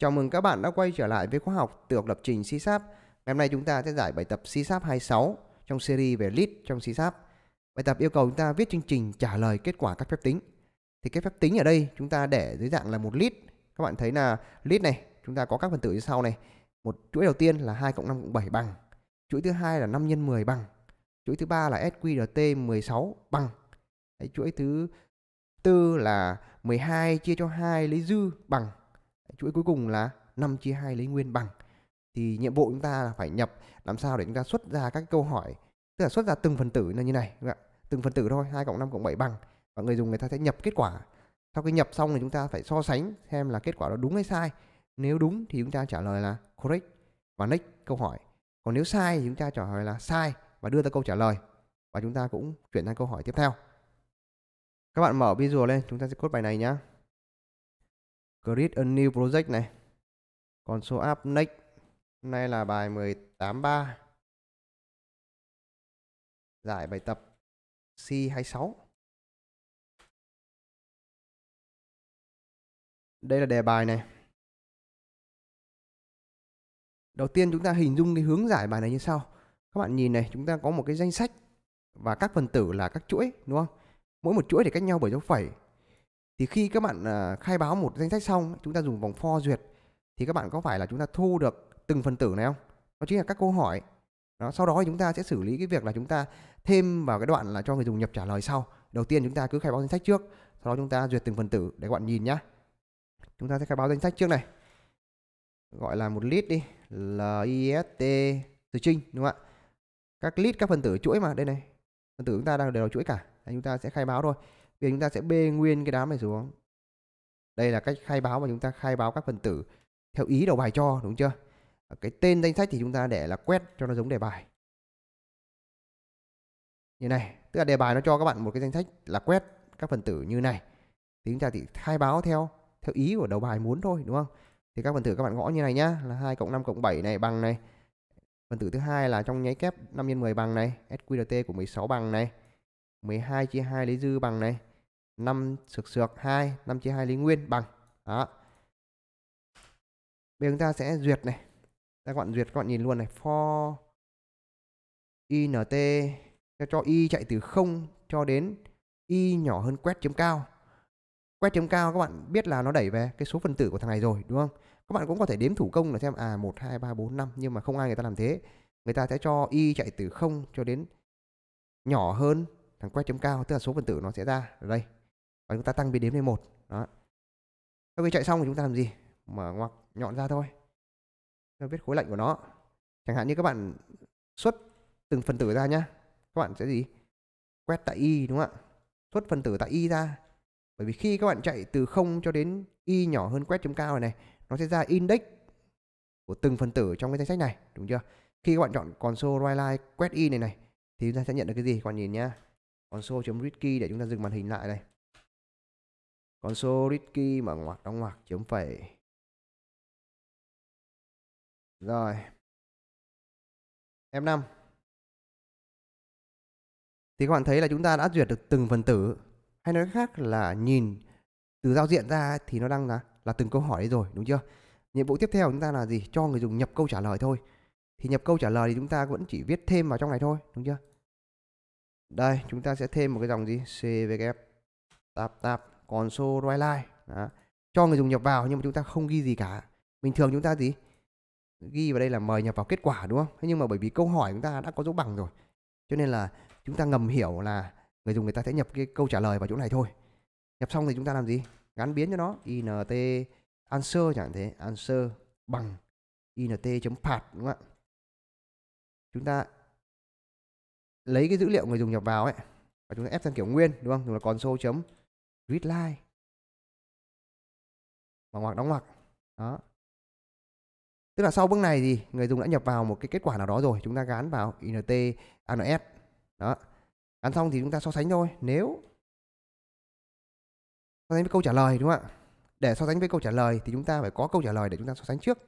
Chào mừng các bạn đã quay trở lại với khóa học tự học lập trình C Sharp. Ngày hôm nay chúng ta sẽ giải bài tập C Sharp 26 trong series về list trong C Sharp. Bài tập yêu cầu chúng ta viết chương trình trả lời kết quả các phép tính. Thì cái phép tính ở đây chúng ta để dưới dạng là một list. Các bạn thấy là list này, chúng ta có các phần tử như sau này. Một chuỗi đầu tiên là 2 cộng 5 cộng 7 bằng. Chuỗi thứ hai là 5 x 10 bằng. Chuỗi thứ ba là SQRT 16 bằng. Đấy, chuỗi thứ tư là 12 chia cho 2 lấy dư bằng chuỗi cuối cùng là 5 chia 2 lấy nguyên bằng thì nhiệm vụ chúng ta là phải nhập làm sao để chúng ta xuất ra các câu hỏi tức là xuất ra từng phần tử là như này đúng không ạ từng phần tử thôi 2 cộng 5 cộng 7 bằng và người dùng người ta sẽ nhập kết quả sau khi nhập xong thì chúng ta phải so sánh xem là kết quả đó đúng hay sai nếu đúng thì chúng ta trả lời là correct và next câu hỏi còn nếu sai thì chúng ta trả lời là sai và đưa ra câu trả lời và chúng ta cũng chuyển sang câu hỏi tiếp theo các bạn mở visual lên chúng ta sẽ cốt bài này nhé create a new project này còn số app next hôm nay là bài 18.3 giải bài tập C26 đây là đề bài này đầu tiên chúng ta hình dung cái hướng giải bài này như sau các bạn nhìn này chúng ta có một cái danh sách và các phần tử là các chuỗi đúng không mỗi một chuỗi để cách nhau bởi dấu phẩy thì khi các bạn à, khai báo một danh sách xong chúng ta dùng vòng for duyệt thì các bạn có phải là chúng ta thu được từng phần tử này không đó chính là các câu hỏi đó, sau đó chúng ta sẽ xử lý cái việc là chúng ta thêm vào cái đoạn là cho người dùng nhập trả lời sau đầu tiên chúng ta cứ khai báo danh sách trước sau đó chúng ta duyệt từng phần tử để các bạn nhìn nhá chúng ta sẽ khai báo danh sách trước này gọi là một list đi từ trinh đúng không ạ các list các phần tử chuỗi mà đây này phần tử chúng ta đang đều là chuỗi cả chúng ta sẽ khai báo thôi bây giờ chúng ta sẽ bê nguyên cái đám này xuống. Đây là cách khai báo mà chúng ta khai báo các phần tử theo ý đầu bài cho đúng chưa? Cái tên danh sách thì chúng ta để là quét cho nó giống đề bài. Như này, tức là đề bài nó cho các bạn một cái danh sách là quét các phần tử như này. Thì chúng ta chỉ khai báo theo theo ý của đầu bài muốn thôi đúng không? Thì các phần tử các bạn gõ như này nhá, là 2 cộng 5 cộng 7 này bằng này. Phần tử thứ hai là trong nháy kép 5 x 10 bằng này, SQRT của 16 bằng này. 12 chia 2 lấy dư bằng này. 5 sược sược 2 5 chia 2 lý nguyên bằng đó bây giờ chúng ta sẽ duyệt này các bạn duyệt các bạn nhìn luôn này for int cho, cho y chạy từ 0 cho đến y nhỏ hơn quét chấm cao quét chấm cao các bạn biết là nó đẩy về cái số phần tử của thằng này rồi đúng không các bạn cũng có thể đếm thủ công là xem à 1 2 3 4 5 nhưng mà không ai người ta làm thế người ta sẽ cho y chạy từ 0 cho đến nhỏ hơn thằng quét chấm cao tức là số phần tử nó sẽ ra ở đây và chúng ta tăng biến đếm lên một đó sau khi chạy xong thì chúng ta làm gì mở ngoặc nhọn ra thôi nó viết khối lệnh của nó chẳng hạn như các bạn xuất từng phần tử ra nhá các bạn sẽ gì quét tại y đúng không ạ xuất phần tử tại y ra bởi vì khi các bạn chạy từ 0 cho đến y nhỏ hơn quét chấm cao này, này nó sẽ ra index của từng phần tử trong cái danh sách này đúng chưa khi các bạn chọn console right line quét y này này thì chúng ta sẽ nhận được cái gì các bạn nhìn nhá console.read key để chúng ta dừng màn hình lại này con số risky mở ngoặc đóng ngoặc chấm phẩy. Rồi. f năm Thì các bạn thấy là chúng ta đã duyệt được từng phần tử. Hay nói khác là nhìn từ giao diện ra thì nó đang là là từng câu hỏi đấy rồi, đúng chưa? Nhiệm vụ tiếp theo của chúng ta là gì? Cho người dùng nhập câu trả lời thôi. Thì nhập câu trả lời thì chúng ta vẫn chỉ viết thêm vào trong này thôi, đúng chưa? Đây, chúng ta sẽ thêm một cái dòng gì? CVK tap tap còn show Line đó. cho người dùng nhập vào nhưng mà chúng ta không ghi gì cả bình thường chúng ta gì ghi vào đây là mời nhập vào kết quả đúng không thế nhưng mà bởi vì câu hỏi chúng ta đã có dấu bằng rồi cho nên là chúng ta ngầm hiểu là người dùng người ta sẽ nhập cái câu trả lời vào chỗ này thôi nhập xong thì chúng ta làm gì gắn biến cho nó int answer chẳng thế answer bằng int chấm phạt đúng không ạ chúng ta lấy cái dữ liệu người dùng nhập vào ấy và chúng ta ép sang kiểu nguyên đúng không dùng là console chấm read line mở ngoặc đóng ngoặc đó tức là sau bước này thì người dùng đã nhập vào một cái kết quả nào đó rồi chúng ta gắn vào int ans đó gắn xong thì chúng ta so sánh thôi nếu so sánh với câu trả lời đúng không ạ để so sánh với câu trả lời thì chúng ta phải có câu trả lời để chúng ta so sánh trước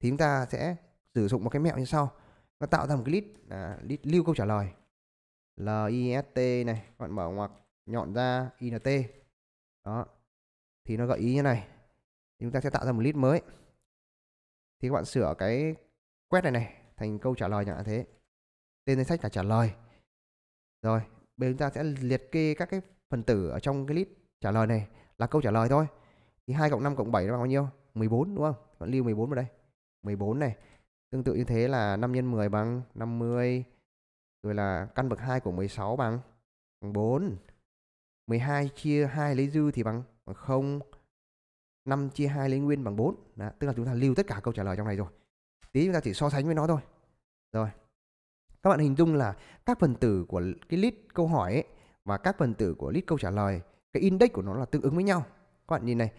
thì chúng ta sẽ sử dụng một cái mẹo như sau nó tạo ra một cái list, à, list lưu câu trả lời list này bạn mở ngoặc nhọn ra int đó thì nó gợi ý như này chúng ta sẽ tạo ra một list mới thì các bạn sửa cái quét này này thành câu trả lời chẳng hạn thế tên danh sách là trả lời rồi bây chúng ta sẽ liệt kê các cái phần tử ở trong cái list trả lời này là câu trả lời thôi thì 2 cộng 5 cộng 7 nó bằng bao nhiêu 14 đúng không bạn lưu 14 vào đây 14 này tương tự như thế là 5 x 10 bằng 50 rồi là căn bậc 2 của 16 bằng 4 12 chia 2 lấy dư thì bằng, bằng 0. 5 chia 2 lấy nguyên bằng 4. Đó, tức là chúng ta lưu tất cả câu trả lời trong này rồi. Tí chúng ta chỉ so sánh với nó thôi. Rồi. Các bạn hình dung là các phần tử của cái list câu hỏi ấy, và các phần tử của list câu trả lời, cái index của nó là tương ứng với nhau. Các bạn nhìn này,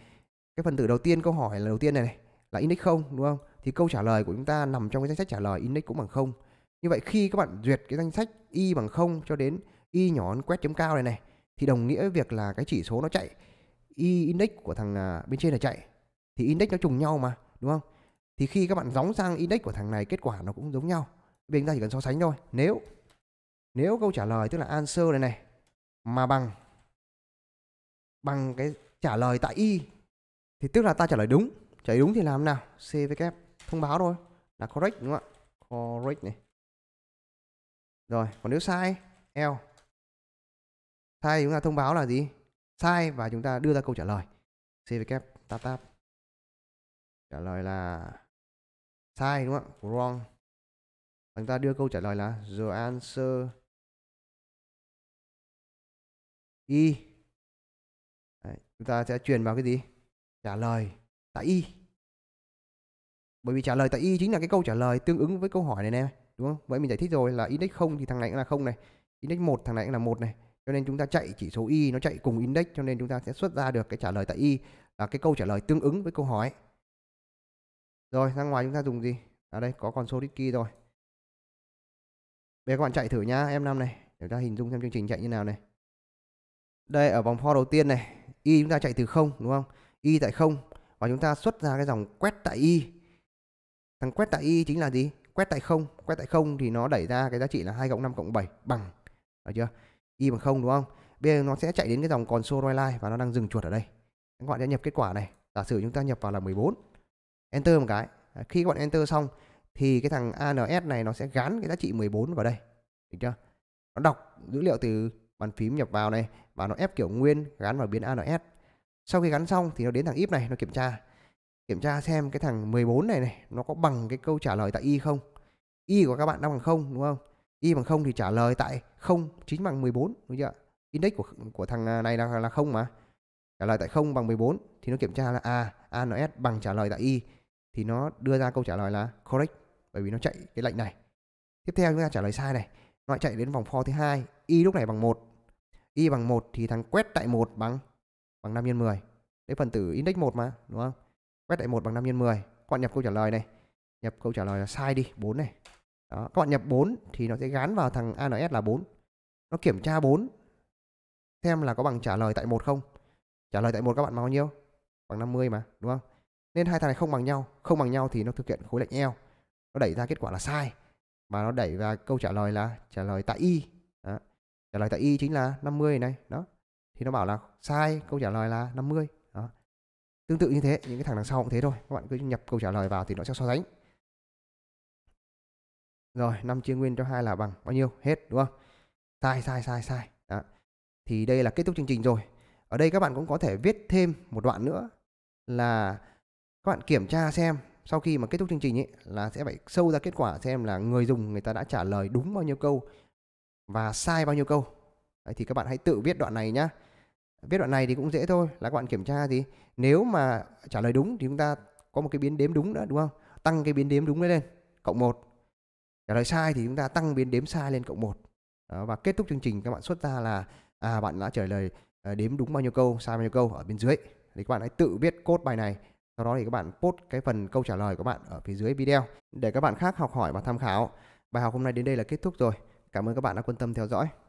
cái phần tử đầu tiên câu hỏi là đầu tiên này này là index 0 đúng không? Thì câu trả lời của chúng ta nằm trong cái danh sách trả lời index cũng bằng 0. Như vậy khi các bạn duyệt cái danh sách y bằng 0 cho đến y nhỏ hơn quét chấm cao này này thì đồng nghĩa với việc là cái chỉ số nó chạy y index của thằng à, bên trên là chạy thì index nó trùng nhau mà đúng không thì khi các bạn gióng sang index của thằng này kết quả nó cũng giống nhau vì chúng ta chỉ cần so sánh thôi nếu nếu câu trả lời tức là answer này này mà bằng bằng cái trả lời tại y thì tức là ta trả lời đúng trả lời đúng thì làm nào cvk thông báo thôi là correct đúng không ạ correct này rồi còn nếu sai l sai chúng ta thông báo là gì sai và chúng ta đưa ra câu trả lời cvk tap tap trả lời là sai đúng không wrong chúng ta đưa câu trả lời là the answer y Đấy, chúng ta sẽ truyền vào cái gì trả lời tại y bởi vì trả lời tại y chính là cái câu trả lời tương ứng với câu hỏi này nè đúng không vậy mình giải thích rồi là index không thì thằng này cũng là không này index một thằng này cũng là một này cho nên chúng ta chạy chỉ số y nó chạy cùng index cho nên chúng ta sẽ xuất ra được cái trả lời tại y là cái câu trả lời tương ứng với câu hỏi rồi ra ngoài chúng ta dùng gì ở à đây có con số key rồi bây các bạn chạy thử nhá em năm này để ta hình dung xem chương trình chạy như nào này đây ở vòng for đầu tiên này y chúng ta chạy từ không đúng không y tại không và chúng ta xuất ra cái dòng quét tại y thằng quét tại y chính là gì quét tại không quét tại không thì nó đẩy ra cái giá trị là hai cộng năm cộng bảy bằng được chưa y bằng không đúng không bây giờ nó sẽ chạy đến cái dòng console right line và nó đang dừng chuột ở đây các bạn sẽ nhập kết quả này giả sử chúng ta nhập vào là 14 enter một cái khi các bạn enter xong thì cái thằng ANS này nó sẽ gán cái giá trị 14 vào đây được chưa nó đọc dữ liệu từ bàn phím nhập vào này và nó ép kiểu nguyên gắn vào biến ANS sau khi gắn xong thì nó đến thằng if này nó kiểm tra kiểm tra xem cái thằng 14 này này nó có bằng cái câu trả lời tại y không y của các bạn đang bằng không đúng không y bằng không thì trả lời tại không chính bằng 14 đúng chưa index của của thằng à, này là là không mà trả lời tại không bằng 14 thì nó kiểm tra là à, a a nó s bằng trả lời tại y thì nó đưa ra câu trả lời là correct bởi vì nó chạy cái lệnh này tiếp theo chúng ta trả lời sai này nó chạy đến vòng for thứ hai y lúc này bằng một y bằng một thì thằng quét tại một bằng bằng 5 nhân 10 đấy phần tử index 1 mà đúng không quét tại một bằng 5 nhân 10 gọn nhập câu trả lời này nhập câu trả lời là sai đi 4 này đó, các bạn nhập 4 thì nó sẽ gán vào thằng ANS là 4. Nó kiểm tra 4 xem là có bằng trả lời tại một không. Trả lời tại một các bạn bằng bao nhiêu? Bằng 50 mà, đúng không? Nên hai thằng này không bằng nhau, không bằng nhau thì nó thực hiện khối lệnh eo. Nó đẩy ra kết quả là sai và nó đẩy ra câu trả lời là trả lời tại y. Đó. Trả lời tại y chính là 50 này, đó. Thì nó bảo là sai, câu trả lời là 50. Đó. Tương tự như thế, những cái thằng đằng sau cũng thế thôi. Các bạn cứ nhập câu trả lời vào thì nó sẽ so sánh rồi 5 chia nguyên cho hai là bằng bao nhiêu hết đúng không sai sai sai sai đó. thì đây là kết thúc chương trình rồi ở đây các bạn cũng có thể viết thêm một đoạn nữa là các bạn kiểm tra xem sau khi mà kết thúc chương trình ấy là sẽ phải sâu ra kết quả xem là người dùng người ta đã trả lời đúng bao nhiêu câu và sai bao nhiêu câu Đấy, thì các bạn hãy tự viết đoạn này nhá viết đoạn này thì cũng dễ thôi là các bạn kiểm tra thì nếu mà trả lời đúng thì chúng ta có một cái biến đếm đúng đó đúng không tăng cái biến đếm đúng đấy lên cộng 1 trả lời sai thì chúng ta tăng biến đếm sai lên cộng 1 đó, và kết thúc chương trình các bạn xuất ra là à bạn đã trả lời à, đếm đúng bao nhiêu câu sai bao nhiêu câu ở bên dưới thì các bạn hãy tự viết cốt bài này sau đó thì các bạn post cái phần câu trả lời của bạn ở phía dưới video để các bạn khác học hỏi và tham khảo bài học hôm nay đến đây là kết thúc rồi cảm ơn các bạn đã quan tâm theo dõi